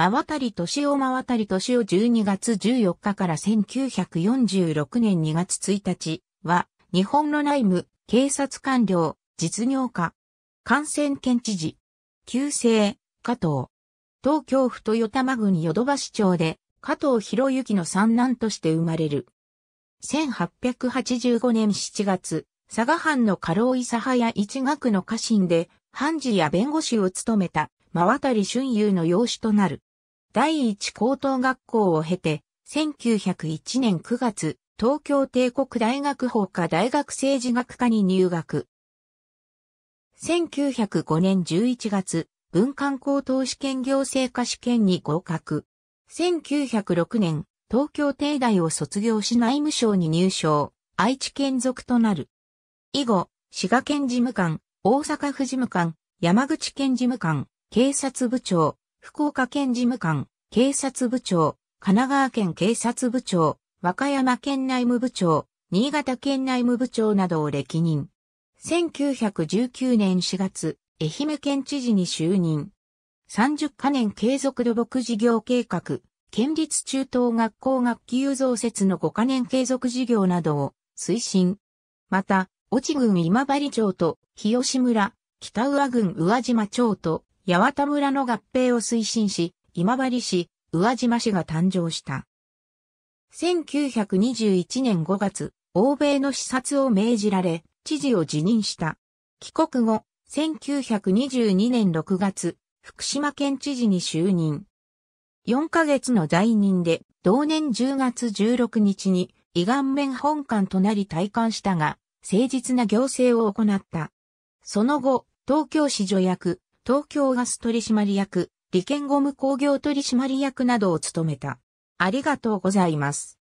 真渡り年を真渡り年を12月14日から1946年2月1日は、日本の内務、警察官僚、実業家、感染県知事、旧姓、加藤、東京府豊玉郡淀橋町で、加藤博之の三男として生まれる。1885年7月、佐賀藩の家老諫早一学の家臣で、判事や弁護士を務めた、真渡り春遊の養子となる。第一高等学校を経て、1901年9月、東京帝国大学法科大学政治学科に入学。1905年11月、文官高等試験行政科試験に合格。1906年、東京帝大を卒業し内務省に入省、愛知県属となる。以後、滋賀県事務官、大阪府事務官、山口県事務官、警察部長、福岡県事務官、警察部長、神奈川県警察部長、和歌山県内務部長、新潟県内務部長などを歴任。1919年4月、愛媛県知事に就任。30カ年継続土木事業計画、県立中等学校学級増設の5カ年継続事業などを推進。また、越智郡今治町と日吉村、北宇和郡宇和島町と八幡村の合併を推進し、今治市、宇和島市が誕生した。1921年5月、欧米の視察を命じられ、知事を辞任した。帰国後、1922年6月、福島県知事に就任。4ヶ月の在任で、同年10月16日に、胃顔面本館となり退官したが、誠実な行政を行った。その後、東京市助役、東京ガス取締役、利権ゴム工業取締役などを務めた。ありがとうございます。